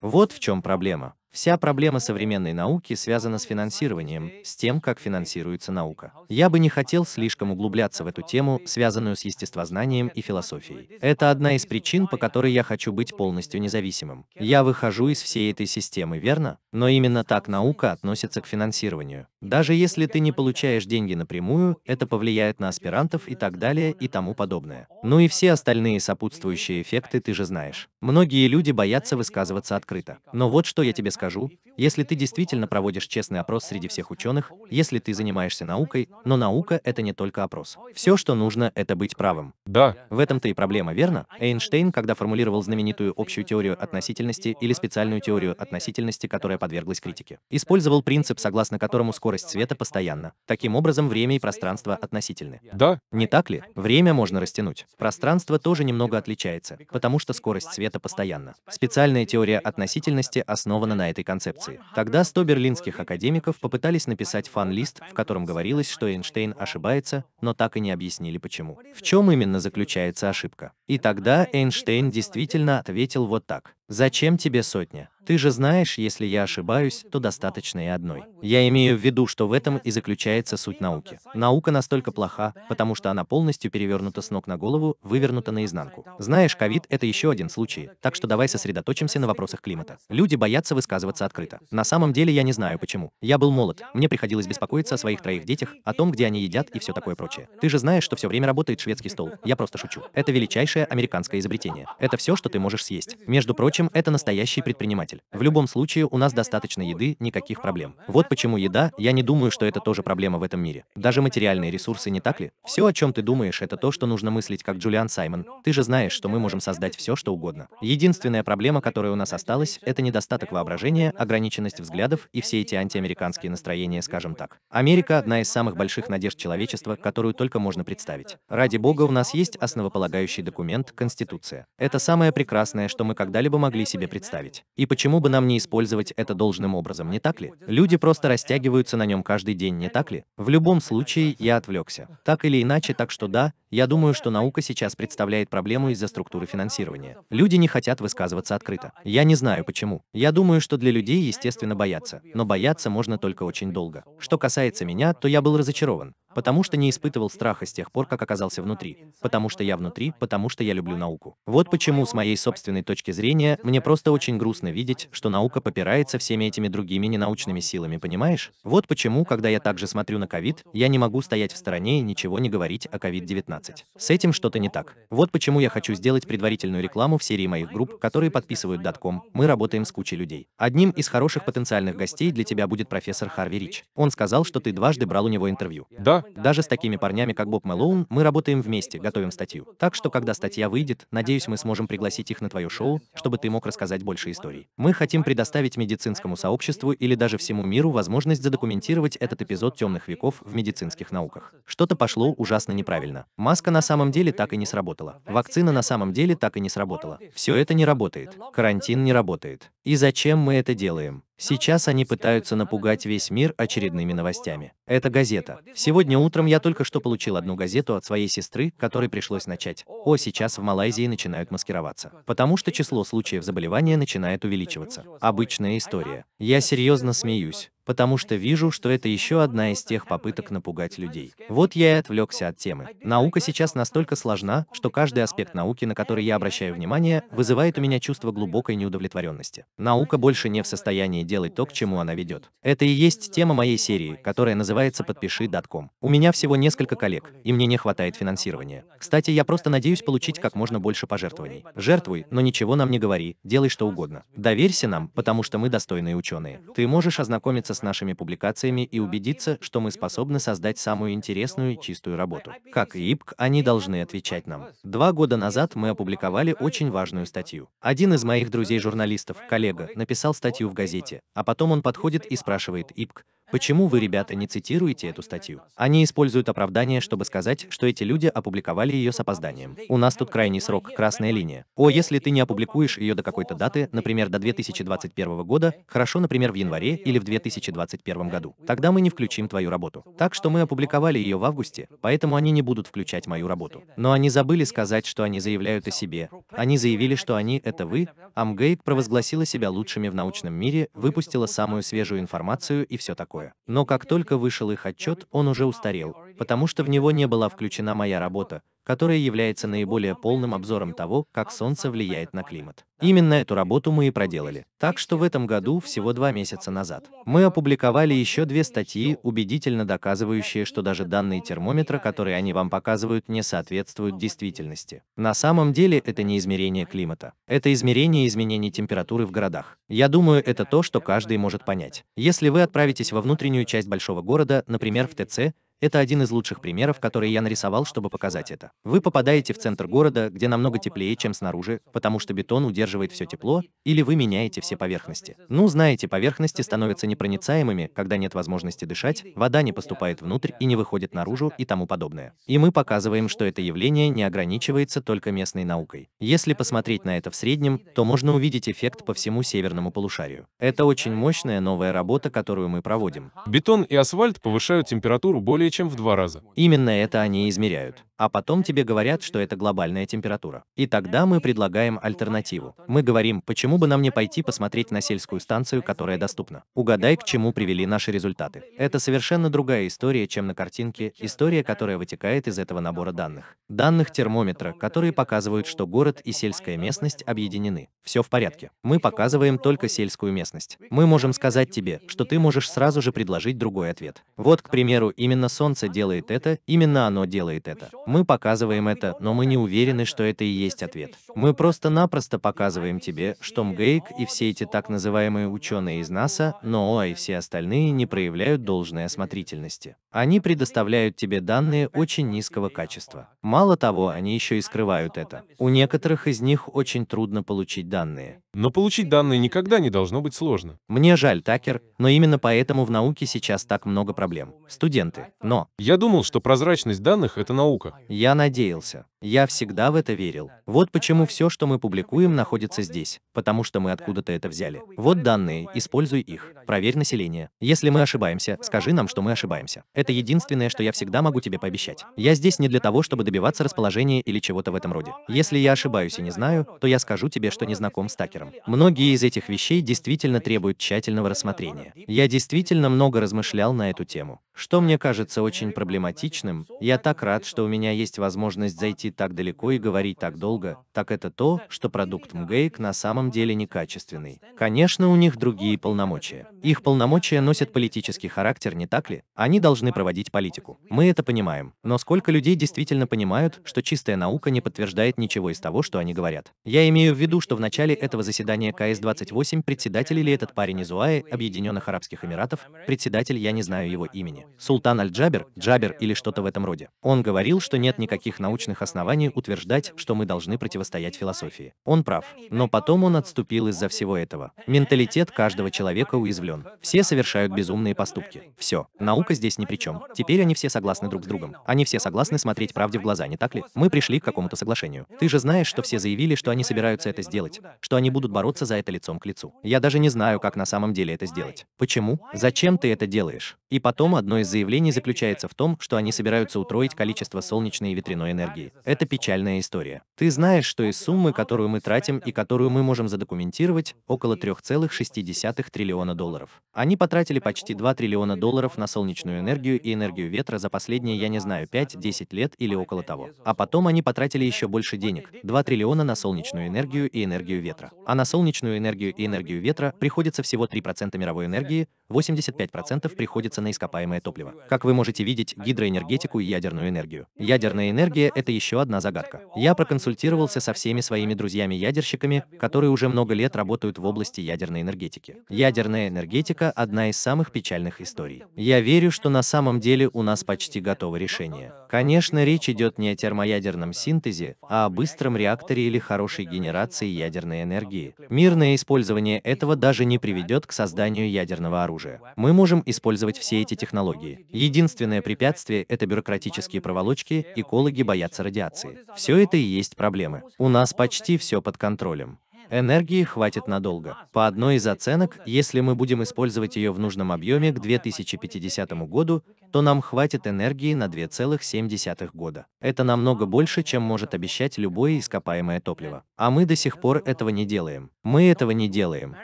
Вот в чем проблема. Вся проблема современной науки связана с финансированием, с тем, как финансируется наука. Я бы не хотел слишком углубляться в эту тему, связанную с естествознанием и философией. Это одна из причин, по которой я хочу быть полностью независимым. Я выхожу из всей этой системы, верно? Но именно так наука относится к финансированию. Даже если ты не получаешь деньги напрямую, это повлияет на аспирантов и так далее и тому подобное. Ну и все остальные сопутствующие эффекты ты же знаешь. Многие люди боятся высказываться открыто. Но вот что я тебе скажу скажу, если ты действительно проводишь честный опрос среди всех ученых, если ты занимаешься наукой, но наука — это не только опрос. Все, что нужно, это быть правым. Да. В этом-то и проблема, верно? Эйнштейн, когда формулировал знаменитую общую теорию относительности или специальную теорию относительности, которая подверглась критике, использовал принцип, согласно которому скорость света постоянна. Таким образом, время и пространство относительны. Да. Не так ли? Время можно растянуть. Пространство тоже немного отличается, потому что скорость света постоянна. Специальная теория относительности основана на этом этой концепции. Тогда 100 берлинских академиков попытались написать фан-лист, в котором говорилось, что Эйнштейн ошибается, но так и не объяснили почему. В чем именно заключается ошибка? И тогда Эйнштейн действительно ответил вот так. Зачем тебе сотня? Ты же знаешь, если я ошибаюсь, то достаточно и одной. Я имею в виду, что в этом и заключается суть науки. Наука настолько плоха, потому что она полностью перевернута с ног на голову, вывернута наизнанку. Знаешь, ковид – это еще один случай, так что давай сосредоточимся на вопросах климата. Люди боятся высказываться открыто. На самом деле я не знаю почему. Я был молод, мне приходилось беспокоиться о своих троих детях, о том, где они едят и все такое прочее. Ты же знаешь, что все время работает шведский стол. Я просто шучу. Это величайшее американское изобретение. Это все, что ты можешь съесть. Между прочим, Впрочем, это настоящий предприниматель. В любом случае, у нас достаточно еды, никаких проблем. Вот почему еда, я не думаю, что это тоже проблема в этом мире. Даже материальные ресурсы, не так ли? Все, о чем ты думаешь, это то, что нужно мыслить как Джулиан Саймон. Ты же знаешь, что мы можем создать все, что угодно. Единственная проблема, которая у нас осталась, это недостаток воображения, ограниченность взглядов и все эти антиамериканские настроения, скажем так. Америка – одна из самых больших надежд человечества, которую только можно представить. Ради бога, у нас есть основополагающий документ – Конституция. Это самое прекрасное, что мы когда-либо могли себе представить. И почему бы нам не использовать это должным образом, не так ли? Люди просто растягиваются на нем каждый день, не так ли? В любом случае, я отвлекся. Так или иначе, так что да, я думаю, что наука сейчас представляет проблему из-за структуры финансирования. Люди не хотят высказываться открыто. Я не знаю почему. Я думаю, что для людей, естественно, боятся. Но бояться можно только очень долго. Что касается меня, то я был разочарован. Потому что не испытывал страха с тех пор, как оказался внутри. Потому что я внутри, потому что я люблю науку. Вот почему, с моей собственной точки зрения, мне просто очень грустно видеть, что наука попирается всеми этими другими ненаучными силами, понимаешь? Вот почему, когда я также смотрю на ковид, я не могу стоять в стороне и ничего не говорить о ковид-19. С этим что-то не так. Вот почему я хочу сделать предварительную рекламу в серии моих групп, которые подписывают Датком. Мы работаем с кучей людей. Одним из хороших потенциальных гостей для тебя будет профессор Харви Рич. Он сказал, что ты дважды брал у него интервью. Да, даже с такими парнями, как Боб Мэлоун, мы работаем вместе, готовим статью. Так что, когда статья выйдет, надеюсь, мы сможем пригласить их на твое шоу, чтобы ты мог рассказать больше историй. Мы хотим предоставить медицинскому сообществу или даже всему миру возможность задокументировать этот эпизод темных веков в медицинских науках. Что-то пошло ужасно неправильно. Маска на самом деле так и не сработала. Вакцина на самом деле так и не сработала. Все это не работает. Карантин не работает. И зачем мы это делаем? Сейчас они пытаются напугать весь мир очередными новостями. Это газета. Сегодня утром я только что получил одну газету от своей сестры, которой пришлось начать. О, сейчас в Малайзии начинают маскироваться. Потому что число случаев заболевания начинает увеличиваться. Обычная история. Я серьезно смеюсь потому что вижу, что это еще одна из тех попыток напугать людей. Вот я и отвлекся от темы. Наука сейчас настолько сложна, что каждый аспект науки, на который я обращаю внимание, вызывает у меня чувство глубокой неудовлетворенности. Наука больше не в состоянии делать то, к чему она ведет. Это и есть тема моей серии, которая называется «Подпиши датком». У меня всего несколько коллег, и мне не хватает финансирования. Кстати, я просто надеюсь получить как можно больше пожертвований. Жертвуй, но ничего нам не говори, делай что угодно. Доверься нам, потому что мы достойные ученые. Ты можешь ознакомиться ознакомиться с нашими публикациями и убедиться, что мы способны создать самую интересную и чистую работу. Как и ИПК, они должны отвечать нам. Два года назад мы опубликовали очень важную статью. Один из моих друзей-журналистов, коллега, написал статью в газете, а потом он подходит и спрашивает ИПК, Почему вы, ребята, не цитируете эту статью? Они используют оправдание, чтобы сказать, что эти люди опубликовали ее с опозданием. У нас тут крайний срок, красная линия. О, если ты не опубликуешь ее до какой-то даты, например, до 2021 года, хорошо, например, в январе или в 2021 году, тогда мы не включим твою работу. Так что мы опубликовали ее в августе, поэтому они не будут включать мою работу. Но они забыли сказать, что они заявляют о себе. Они заявили, что они — это вы. Амгейк провозгласила себя лучшими в научном мире, выпустила самую свежую информацию и все такое такое. Но как только вышел их отчет, он уже устарел, потому что в него не была включена моя работа, которая является наиболее полным обзором того, как Солнце влияет на климат. Именно эту работу мы и проделали. Так что в этом году, всего два месяца назад, мы опубликовали еще две статьи, убедительно доказывающие, что даже данные термометра, которые они вам показывают, не соответствуют действительности. На самом деле это не измерение климата. Это измерение изменений температуры в городах. Я думаю, это то, что каждый может понять. Если вы отправитесь во внутреннюю часть большого города, например, в ТЦ, это один из лучших примеров, которые я нарисовал, чтобы показать это. Вы попадаете в центр города, где намного теплее, чем снаружи, потому что бетон удерживает все тепло, или вы меняете все поверхности. Ну, знаете, поверхности становятся непроницаемыми, когда нет возможности дышать, вода не поступает внутрь и не выходит наружу и тому подобное. И мы показываем, что это явление не ограничивается только местной наукой. Если посмотреть на это в среднем, то можно увидеть эффект по всему северному полушарию. Это очень мощная новая работа, которую мы проводим. Бетон и асфальт повышают температуру более более чем в два раза. Именно это они измеряют. А потом тебе говорят, что это глобальная температура. И тогда мы предлагаем альтернативу. Мы говорим, почему бы нам не пойти посмотреть на сельскую станцию, которая доступна. Угадай, к чему привели наши результаты. Это совершенно другая история, чем на картинке, история, которая вытекает из этого набора данных. Данных термометра, которые показывают, что город и сельская местность объединены. Все в порядке. Мы показываем только сельскую местность. Мы можем сказать тебе, что ты можешь сразу же предложить другой ответ. Вот, к примеру, именно Солнце делает это, именно оно делает это. Мы показываем это, но мы не уверены, что это и есть ответ. Мы просто-напросто показываем тебе, что МГЭК и все эти так называемые ученые из НАСА, НОА и все остальные не проявляют должной осмотрительности. Они предоставляют тебе данные очень низкого качества. Мало того, они еще и скрывают это. У некоторых из них очень трудно получить данные. Но получить данные никогда не должно быть сложно. Мне жаль, Такер, но именно поэтому в науке сейчас так много проблем. Студенты, но... Я думал, что прозрачность данных — это наука. Я надеялся. Я всегда в это верил. Вот почему все, что мы публикуем, находится здесь. Потому что мы откуда-то это взяли. Вот данные, используй их. Проверь население. Если мы ошибаемся, скажи нам, что мы ошибаемся. Это единственное, что я всегда могу тебе пообещать. Я здесь не для того, чтобы добиваться расположения или чего-то в этом роде. Если я ошибаюсь и не знаю, то я скажу тебе, что не знаком с Такером примером. Многие из этих вещей действительно требуют тщательного рассмотрения. Я действительно много размышлял на эту тему. Что мне кажется очень проблематичным, я так рад, что у меня есть возможность зайти так далеко и говорить так долго, так это то, что продукт МГЭК на самом деле некачественный. Конечно, у них другие полномочия. Их полномочия носят политический характер, не так ли? Они должны проводить политику. Мы это понимаем. Но сколько людей действительно понимают, что чистая наука не подтверждает ничего из того, что они говорят? Я имею в виду, что в начале этого заседания заседание КС-28 председатель или этот парень из УАЭ Объединенных Арабских Эмиратов, председатель, я не знаю его имени, Султан Аль-Джабер, Джабер или что-то в этом роде. Он говорил, что нет никаких научных оснований утверждать, что мы должны противостоять философии. Он прав. Но потом он отступил из-за всего этого. Менталитет каждого человека уязвлен. Все совершают безумные поступки. Все. Наука здесь ни при чем. Теперь они все согласны друг с другом. Они все согласны смотреть правде в глаза, не так ли? Мы пришли к какому-то соглашению. Ты же знаешь, что все заявили, что они собираются это сделать. Что они будут будут бороться за это лицом к лицу. Я даже не знаю, как на самом деле это сделать. Почему? Зачем ты это делаешь? И потом одно из заявлений заключается в том, что они собираются утроить количество солнечной и ветряной энергии. Это печальная история. Ты знаешь, что из суммы, которую мы тратим и которую мы можем задокументировать, около 3,6 триллиона долларов. Они потратили почти 2 триллиона долларов на солнечную энергию и энергию ветра за последние, я не знаю, 5-10 лет или около того. А потом они потратили еще больше денег – 2 триллиона на солнечную энергию и энергию ветра. А а на солнечную энергию и энергию ветра приходится всего 3% мировой энергии, 85% приходится на ископаемое топливо. Как вы можете видеть, гидроэнергетику и ядерную энергию. Ядерная энергия – это еще одна загадка. Я проконсультировался со всеми своими друзьями-ядерщиками, которые уже много лет работают в области ядерной энергетики. Ядерная энергетика – одна из самых печальных историй. Я верю, что на самом деле у нас почти готово решение. Конечно, речь идет не о термоядерном синтезе, а о быстром реакторе или хорошей генерации ядерной энергии. Мирное использование этого даже не приведет к созданию ядерного оружия оружия. Мы можем использовать все эти технологии. Единственное препятствие – это бюрократические проволочки, экологи боятся радиации. Все это и есть проблемы. У нас почти все под контролем. Энергии хватит надолго. По одной из оценок, если мы будем использовать ее в нужном объеме к 2050 году, то нам хватит энергии на 2,7 года. Это намного больше, чем может обещать любое ископаемое топливо. А мы до сих пор этого не делаем. Мы этого не делаем.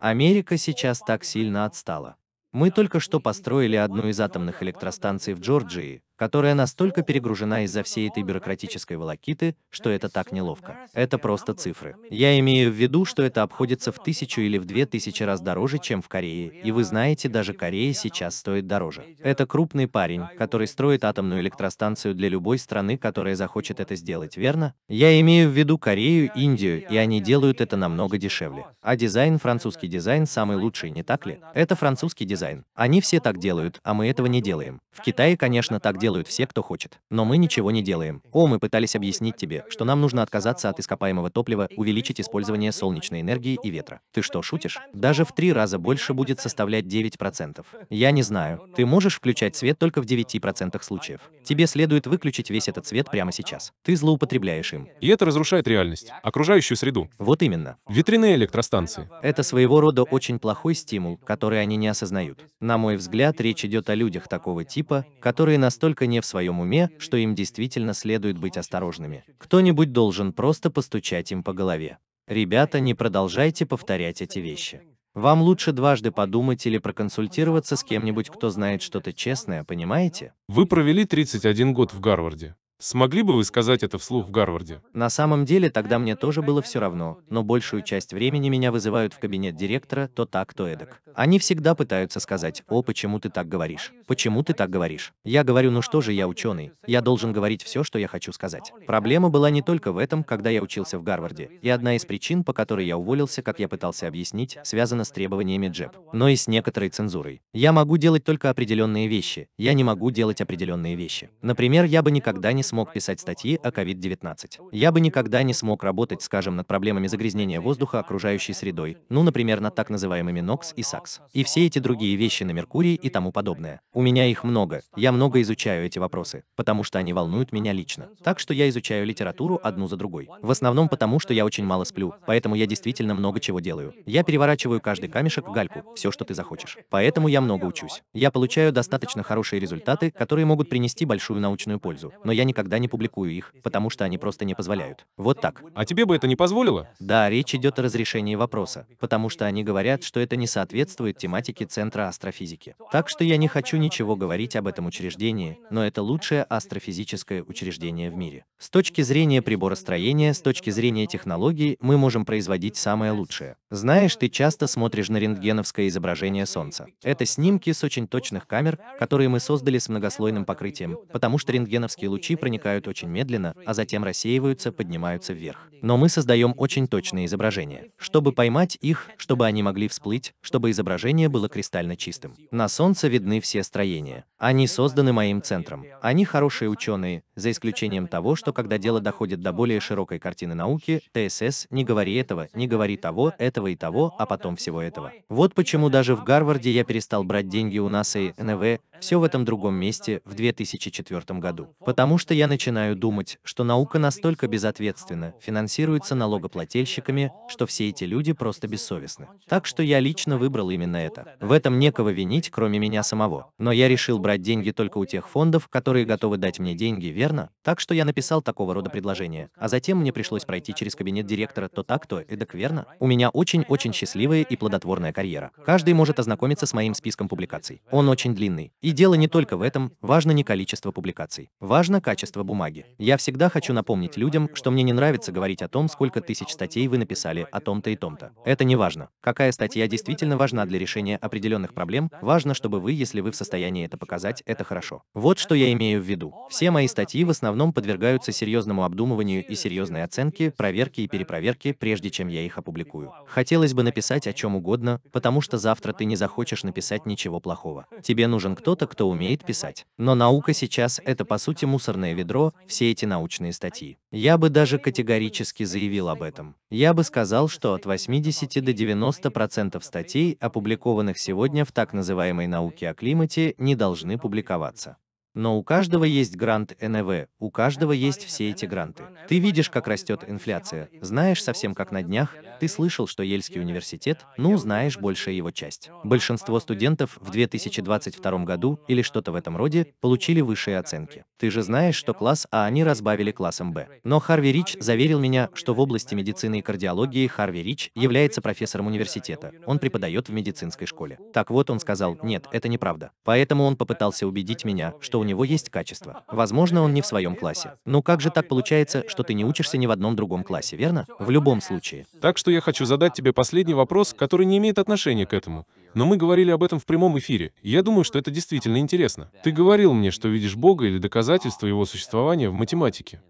Америка сейчас так сильно отстала. Мы только что построили одну из атомных электростанций в Джорджии, которая настолько перегружена из-за всей этой бюрократической волокиты, что это так неловко. Это просто цифры. Я имею в виду, что это обходится в тысячу или в две тысячи раз дороже, чем в Корее, и вы знаете, даже Корея сейчас стоит дороже. Это крупный парень, который строит атомную электростанцию для любой страны, которая захочет это сделать, верно? Я имею в виду Корею, Индию, и они делают это намного дешевле. А дизайн, французский дизайн самый лучший, не так ли? Это французский дизайн. Они все так делают, а мы этого не делаем. В Китае, конечно, так делают делают все, кто хочет. Но мы ничего не делаем. О, мы пытались объяснить тебе, что нам нужно отказаться от ископаемого топлива, увеличить использование солнечной энергии и ветра. Ты что, шутишь? Даже в три раза больше будет составлять 9%. Я не знаю. Ты можешь включать свет только в 9% случаев. Тебе следует выключить весь этот свет прямо сейчас. Ты злоупотребляешь им. И это разрушает реальность, окружающую среду. Вот именно. Ветряные электростанции. Это своего рода очень плохой стимул, который они не осознают. На мой взгляд, речь идет о людях такого типа, которые настолько не в своем уме, что им действительно следует быть осторожными. Кто-нибудь должен просто постучать им по голове. Ребята, не продолжайте повторять эти вещи. Вам лучше дважды подумать или проконсультироваться с кем-нибудь, кто знает что-то честное, понимаете? Вы провели 31 год в Гарварде. Смогли бы вы сказать это вслух в Гарварде? На самом деле тогда мне тоже было все равно, но большую часть времени меня вызывают в кабинет директора то так, то эдак. Они всегда пытаются сказать, о, почему ты так говоришь? Почему ты так говоришь? Я говорю, ну что же, я ученый, я должен говорить все, что я хочу сказать. Проблема была не только в этом, когда я учился в Гарварде, и одна из причин, по которой я уволился, как я пытался объяснить, связана с требованиями джеб, но и с некоторой цензурой. Я могу делать только определенные вещи, я не могу делать определенные вещи. Например, я бы никогда не смог писать статьи о COVID-19. Я бы никогда не смог работать, скажем, над проблемами загрязнения воздуха окружающей средой, ну, например, над так называемыми NOx и SAX. И все эти другие вещи на Меркурии и тому подобное. У меня их много, я много изучаю эти вопросы, потому что они волнуют меня лично. Так что я изучаю литературу одну за другой. В основном потому, что я очень мало сплю, поэтому я действительно много чего делаю. Я переворачиваю каждый камешек в гальку, все, что ты захочешь. Поэтому я много учусь. Я получаю достаточно хорошие результаты, которые могут принести большую научную пользу, но я никогда никогда не публикую их, потому что они просто не позволяют. Вот так. А тебе бы это не позволило? Да, речь идет о разрешении вопроса, потому что они говорят, что это не соответствует тематике Центра астрофизики. Так что я не хочу ничего говорить об этом учреждении, но это лучшее астрофизическое учреждение в мире. С точки зрения приборостроения, с точки зрения технологий, мы можем производить самое лучшее. Знаешь, ты часто смотришь на рентгеновское изображение Солнца. Это снимки с очень точных камер, которые мы создали с многослойным покрытием, потому что рентгеновские лучи проникают проникают очень медленно, а затем рассеиваются, поднимаются вверх. Но мы создаем очень точные изображения. Чтобы поймать их, чтобы они могли всплыть, чтобы изображение было кристально чистым. На Солнце видны все строения. Они созданы моим центром. Они хорошие ученые, за исключением того, что когда дело доходит до более широкой картины науки, ТСС «не говори этого, не говори того, этого и того, а потом всего этого». Вот почему даже в Гарварде я перестал брать деньги у НАСА и НВ, все в этом другом месте в 2004 году. Потому что Часто я начинаю думать, что наука настолько безответственно финансируется налогоплательщиками, что все эти люди просто бессовестны. Так что я лично выбрал именно это. В этом некого винить, кроме меня самого. Но я решил брать деньги только у тех фондов, которые готовы дать мне деньги, верно? Так что я написал такого рода предложение. А затем мне пришлось пройти через кабинет директора то так, то эдак, верно? У меня очень-очень счастливая и плодотворная карьера. Каждый может ознакомиться с моим списком публикаций. Он очень длинный. И дело не только в этом, важно не количество публикаций. Важно качество качество бумаги. Я всегда хочу напомнить людям, что мне не нравится говорить о том, сколько тысяч статей вы написали о том-то и том-то. Это не важно. Какая статья действительно важна для решения определенных проблем, важно, чтобы вы, если вы в состоянии это показать, это хорошо. Вот что я имею в виду. Все мои статьи в основном подвергаются серьезному обдумыванию и серьезной оценке, проверке и перепроверке, прежде чем я их опубликую. Хотелось бы написать о чем угодно, потому что завтра ты не захочешь написать ничего плохого. Тебе нужен кто-то, кто умеет писать. Но наука сейчас — это по сути мусорное полное ведро все эти научные статьи. Я бы даже категорически заявил об этом. Я бы сказал, что от 80 до 90% процентов статей, опубликованных сегодня в так называемой науке о климате, не должны публиковаться. Но у каждого есть грант НВ, у каждого есть все эти гранты. Ты видишь, как растет инфляция, знаешь совсем как на днях, ты слышал, что Ельский университет, ну знаешь большая его часть. Большинство студентов в 2022 году или что-то в этом роде получили высшие оценки. Ты же знаешь, что класс А они разбавили классом Б. Но Харви Рич заверил меня, что в области медицины и кардиологии Харви Рич является профессором университета. Он преподает в медицинской школе. Так вот, он сказал, нет, это неправда. Поэтому он попытался убедить меня, что у него есть качество. Возможно, он не в своем классе. Ну как же так получается, что ты не учишься ни в одном другом классе, верно? В любом случае. Так что я хочу задать тебе последний вопрос, который не имеет отношения к этому. Но мы говорили об этом в прямом эфире, и я думаю, что это действительно интересно. Ты говорил мне, что видишь Бога или доказательство его существования в математике.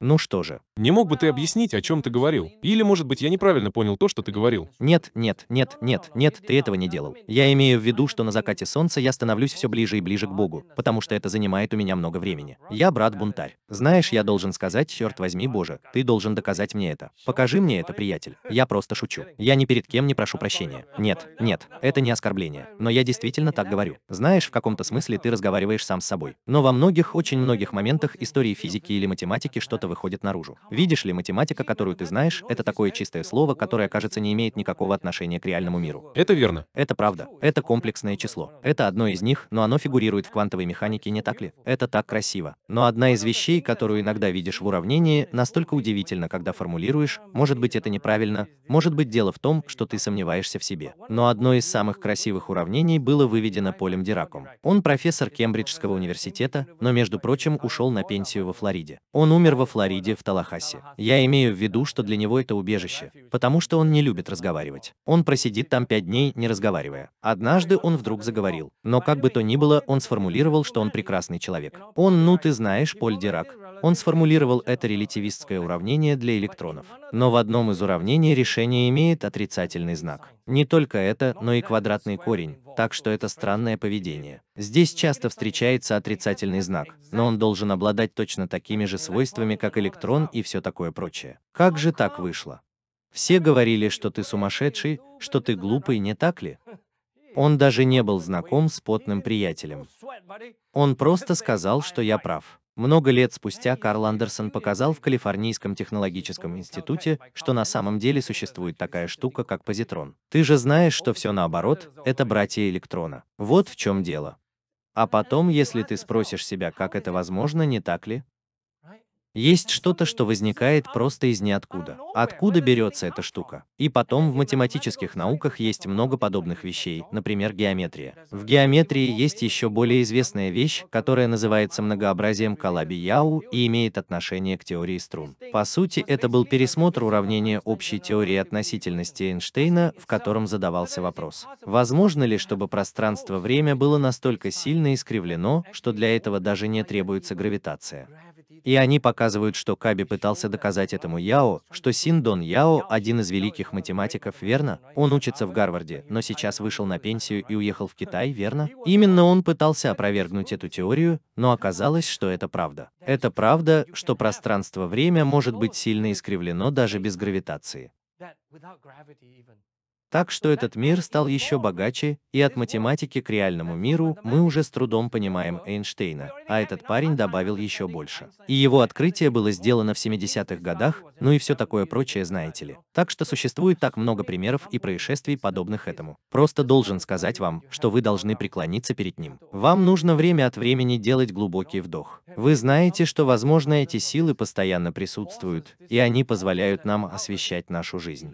Ну что же. Не мог бы ты объяснить, о чем ты говорил? Или, может быть, я неправильно понял то, что ты говорил? Нет, нет, нет, нет, нет, ты этого не делал. Я имею в виду, что на закате солнца я становлюсь все ближе и ближе к Богу, потому что это занимает у меня много времени. Я брат-бунтарь. Знаешь, я должен сказать, черт возьми, Боже, ты должен доказать мне это. Покажи мне это, приятель. Я просто шучу. Я ни перед кем не прошу прощения. Нет, нет, это не оскорбление. Но я действительно так говорю. Знаешь, в каком-то смысле ты разговариваешь сам с собой. Но во многих, очень многих моментах истории физики или математики что-то выходит наружу. Видишь ли, математика, которую ты знаешь, это такое чистое слово, которое, кажется, не имеет никакого отношения к реальному миру. Это верно. Это правда. Это комплексное число. Это одно из них, но оно фигурирует в квантовой механике, не так ли? Это так красиво. Но одна из вещей, которую иногда видишь в уравнении, настолько удивительно, когда формулируешь, может быть это неправильно, может быть дело в том, что ты сомневаешься в себе. Но одно из самых красивых уравнений было выведено Полем Дираком. Он профессор Кембриджского университета, но, между прочим, ушел на пенсию во Флориде. Он умер во Флориде Флориде, в Талахасе. Я имею в виду, что для него это убежище, потому что он не любит разговаривать. Он просидит там пять дней, не разговаривая. Однажды он вдруг заговорил. Но как бы то ни было, он сформулировал, что он прекрасный человек. Он, ну ты знаешь, Поль Дирак. Он сформулировал это релятивистское уравнение для электронов. Но в одном из уравнений решение имеет отрицательный знак. Не только это, ну, но и квадратный корень, так что это странное поведение. Здесь часто встречается отрицательный знак, но он должен обладать точно такими же свойствами, как электрон и все такое прочее. Как же так вышло? Все говорили, что ты сумасшедший, что ты глупый, не так ли? Он даже не был знаком с потным приятелем. Он просто сказал, что я прав. Много лет спустя Карл Андерсон показал в Калифорнийском технологическом институте, что на самом деле существует такая штука, как позитрон. Ты же знаешь, что все наоборот, это братья электрона. Вот в чем дело. А потом, если ты спросишь себя, как это возможно, не так ли, есть что-то, что возникает просто из ниоткуда. Откуда берется эта штука? И потом в математических науках есть много подобных вещей, например, геометрия. В геометрии есть еще более известная вещь, которая называется многообразием Калаби-Яу и имеет отношение к теории струн. По сути, это был пересмотр уравнения общей теории относительности Эйнштейна, в котором задавался вопрос, возможно ли, чтобы пространство-время было настолько сильно искривлено, что для этого даже не требуется гравитация. И они показывают, что Каби пытался доказать этому Яо, что Син Дон Яо – один из великих математиков, верно? Он учится в Гарварде, но сейчас вышел на пенсию и уехал в Китай, верно? Именно он пытался опровергнуть эту теорию, но оказалось, что это правда. Это правда, что пространство-время может быть сильно искривлено даже без гравитации. Так что этот мир стал еще богаче, и от математики к реальному миру мы уже с трудом понимаем Эйнштейна, а этот парень добавил еще больше. И его открытие было сделано в 70-х годах, ну и все такое прочее, знаете ли. Так что существует так много примеров и происшествий, подобных этому. Просто должен сказать вам, что вы должны преклониться перед ним. Вам нужно время от времени делать глубокий вдох. Вы знаете, что, возможно, эти силы постоянно присутствуют, и они позволяют нам освещать нашу жизнь.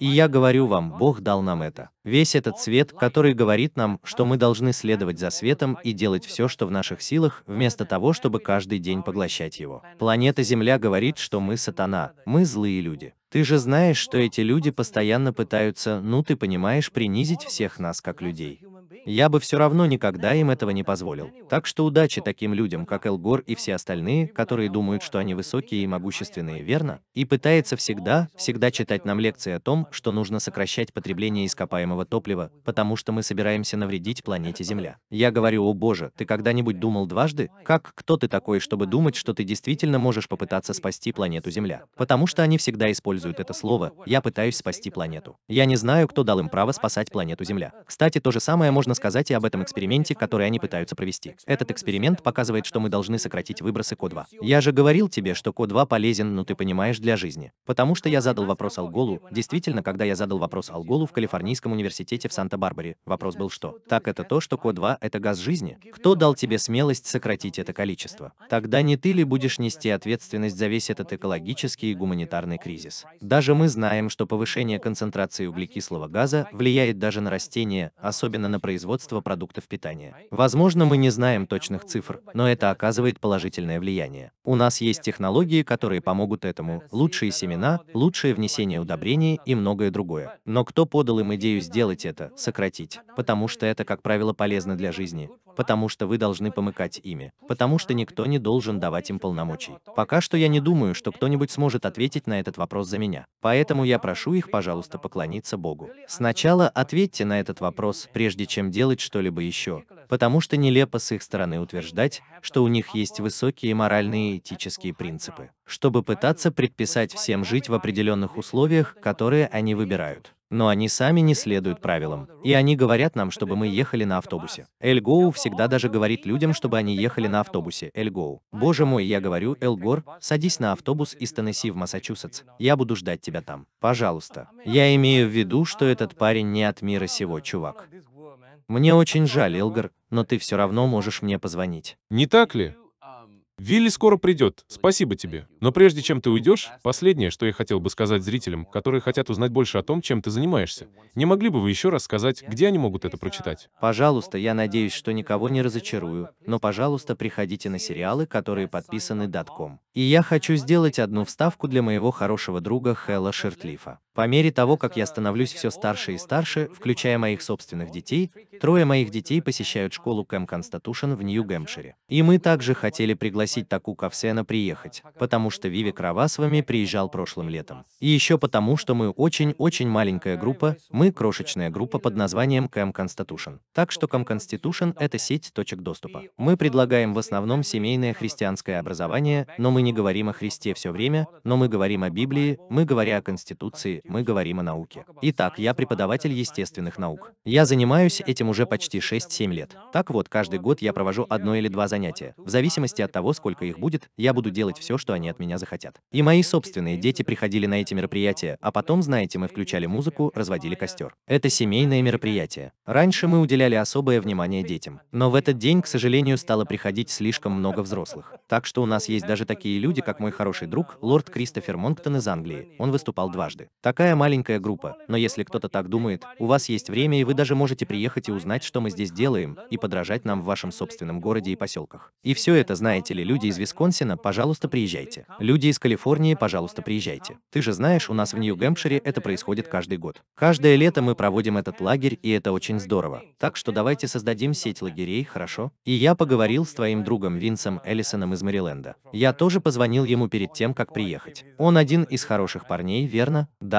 И я говорю вам, Бог Бог дал нам это. Весь этот свет, который говорит нам, что мы должны следовать за светом и делать все, что в наших силах, вместо того, чтобы каждый день поглощать его. Планета Земля говорит, что мы сатана, мы злые люди. Ты же знаешь, что эти люди постоянно пытаются, ну ты понимаешь, принизить всех нас как людей. Я бы все равно никогда им этого не позволил. Так что удачи таким людям, как Элгор и все остальные, которые думают, что они высокие и могущественные, верно? И пытается всегда, всегда читать нам лекции о том, что нужно сокращать потребление ископаемого топлива, потому что мы собираемся навредить планете Земля. Я говорю, о боже, ты когда-нибудь думал дважды, как, кто ты такой, чтобы думать, что ты действительно можешь попытаться спасти планету Земля? Потому что они всегда используют это слово «я пытаюсь спасти планету». Я не знаю, кто дал им право спасать планету Земля. Кстати, то же самое можно рассказать и об этом эксперименте, который они пытаются провести. Этот эксперимент показывает, что мы должны сократить выбросы Ко2. Я же говорил тебе, что Ко2 полезен, ну ты понимаешь, для жизни. Потому что я задал вопрос Алголу, действительно, когда я задал вопрос Алголу в Калифорнийском университете в Санта-Барбаре, вопрос был что? Так это то, что Ко2 — это газ жизни? Кто дал тебе смелость сократить это количество? Тогда не ты ли будешь нести ответственность за весь этот экологический и гуманитарный кризис? Даже мы знаем, что повышение концентрации углекислого газа влияет даже на растения, особенно на производство производства продуктов питания. Возможно, мы не знаем точных цифр, но это оказывает положительное влияние. У нас есть технологии, которые помогут этому, лучшие семена, лучшее внесение удобрений и многое другое. Но кто подал им идею сделать это, сократить? Потому что это, как правило, полезно для жизни, потому что вы должны помыкать ими, потому что никто не должен давать им полномочий. Пока что я не думаю, что кто-нибудь сможет ответить на этот вопрос за меня. Поэтому я прошу их, пожалуйста, поклониться Богу. Сначала ответьте на этот вопрос, прежде чем делать что-либо еще, потому что нелепо с их стороны утверждать, что у них есть высокие моральные и этические принципы, чтобы пытаться предписать всем жить в определенных условиях, которые они выбирают. Но они сами не следуют правилам, и они говорят нам, чтобы мы ехали на автобусе. Эль Гоу всегда даже говорит людям, чтобы они ехали на автобусе, Эль Гоу. Боже мой, я говорю, Эль Гор, садись на автобус из Теннесси в Массачусетс, я буду ждать тебя там. Пожалуйста. Я имею в виду, что этот парень не от мира сего, чувак. Мне очень жаль, Элгар, но ты все равно можешь мне позвонить. Не так ли? Вилли скоро придет, спасибо тебе. Но прежде чем ты уйдешь, последнее, что я хотел бы сказать зрителям, которые хотят узнать больше о том, чем ты занимаешься. Не могли бы вы еще раз сказать, где они могут это прочитать? Пожалуйста, я надеюсь, что никого не разочарую, но, пожалуйста, приходите на сериалы, которые подписаны датком. И я хочу сделать одну вставку для моего хорошего друга Хэлла Шертлифа. По мере того, как я становлюсь все старше и старше, включая моих собственных детей, трое моих детей посещают школу Кэм Констатушен в Нью-Гэмпшире. И мы также хотели пригласить Таку Кавсена приехать, потому что Виви Кравасвами приезжал прошлым летом. И еще потому, что мы очень-очень маленькая группа, мы крошечная группа под названием Кэм Констатушен. Так что Кэм Констатушен — это сеть точек доступа. Мы предлагаем в основном семейное христианское образование, но мы не говорим о Христе все время, но мы говорим о Библии, мы говоря о Конституции, мы говорим о науке. Итак, я преподаватель естественных наук. Я занимаюсь этим уже почти 6-7 лет. Так вот, каждый год я провожу одно или два занятия. В зависимости от того, сколько их будет, я буду делать все, что они от меня захотят. И мои собственные дети приходили на эти мероприятия, а потом, знаете, мы включали музыку, разводили костер. Это семейное мероприятие. Раньше мы уделяли особое внимание детям. Но в этот день, к сожалению, стало приходить слишком много взрослых. Так что у нас есть даже такие люди, как мой хороший друг, лорд Кристофер Монктон из Англии. Он выступал дважды. Такая маленькая группа, но если кто-то так думает, у вас есть время и вы даже можете приехать и узнать, что мы здесь делаем, и подражать нам в вашем собственном городе и поселках. И все это, знаете ли, люди из Висконсина, пожалуйста, приезжайте. Люди из Калифорнии, пожалуйста, приезжайте. Ты же знаешь, у нас в Нью-Гэмпшире это происходит каждый год. Каждое лето мы проводим этот лагерь, и это очень здорово. Так что давайте создадим сеть лагерей, хорошо? И я поговорил с твоим другом Винсом Эллисоном из Мэриленда. Я тоже позвонил ему перед тем, как приехать. Он один из хороших парней, верно? Да,